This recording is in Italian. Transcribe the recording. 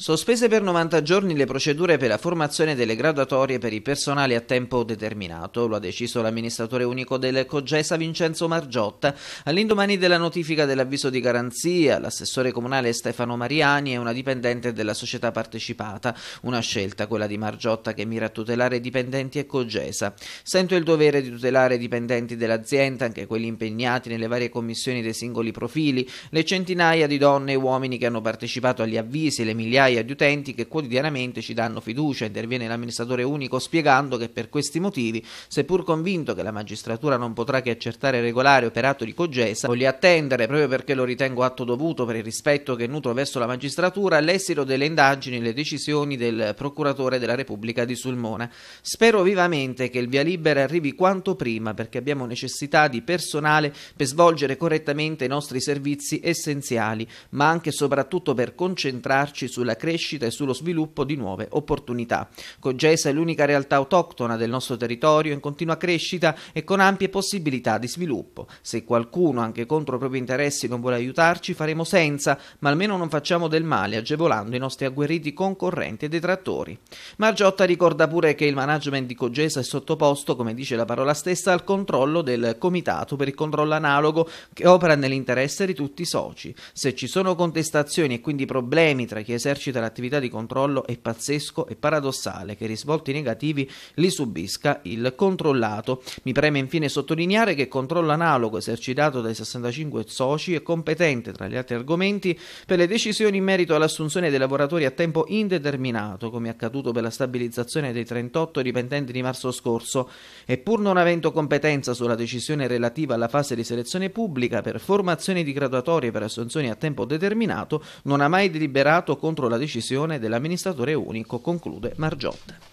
Sospese per 90 giorni le procedure per la formazione delle graduatorie per il personale a tempo determinato, lo ha deciso l'amministratore unico del Cogesa Vincenzo Margiotta. All'indomani della notifica dell'avviso di garanzia, l'assessore comunale Stefano Mariani è una dipendente della società partecipata, una scelta quella di Margiotta che mira a tutelare dipendenti e Cogesa. Sento il dovere di tutelare i dipendenti dell'azienda, anche quelli impegnati nelle varie commissioni dei singoli profili, le centinaia di donne e uomini che hanno partecipato agli avvisi, le migliaia migliaia di utenti che quotidianamente ci danno fiducia, interviene l'amministratore unico spiegando che per questi motivi, seppur convinto che la magistratura non potrà che accertare il regolare operato di Cogesa, voglio attendere, proprio perché lo ritengo atto dovuto per il rispetto che nutro verso la magistratura, l'esito delle indagini e le decisioni del procuratore della Repubblica di Sulmona. Spero vivamente che il via libera arrivi quanto prima perché abbiamo necessità di personale per svolgere correttamente i nostri servizi essenziali, ma anche e soprattutto per concentrarci sulla crescita e sullo sviluppo di nuove opportunità. Cogesa è l'unica realtà autoctona del nostro territorio in continua crescita e con ampie possibilità di sviluppo. Se qualcuno, anche contro i propri interessi, non vuole aiutarci, faremo senza, ma almeno non facciamo del male agevolando i nostri agguerriti concorrenti e detrattori. Margiotta ricorda pure che il management di Cogesa è sottoposto, come dice la parola stessa, al controllo del Comitato per il controllo analogo che opera nell'interesse di tutti i soci. Se ci sono contestazioni e quindi problemi tra chi esercita esercita l'attività di controllo è pazzesco e paradossale che i risvolti negativi li subisca il controllato. Mi preme infine sottolineare che il controllo analogo esercitato dai 65 soci è competente, tra gli altri argomenti, per le decisioni in merito all'assunzione dei lavoratori a tempo indeterminato, come accaduto per la stabilizzazione dei 38 dipendenti di marzo scorso, e pur non avendo competenza sulla decisione relativa alla fase di selezione pubblica per formazione di graduatorie per assunzioni a tempo determinato, non ha mai deliberato contro la decisione dell'amministratore unico, conclude Margiotta.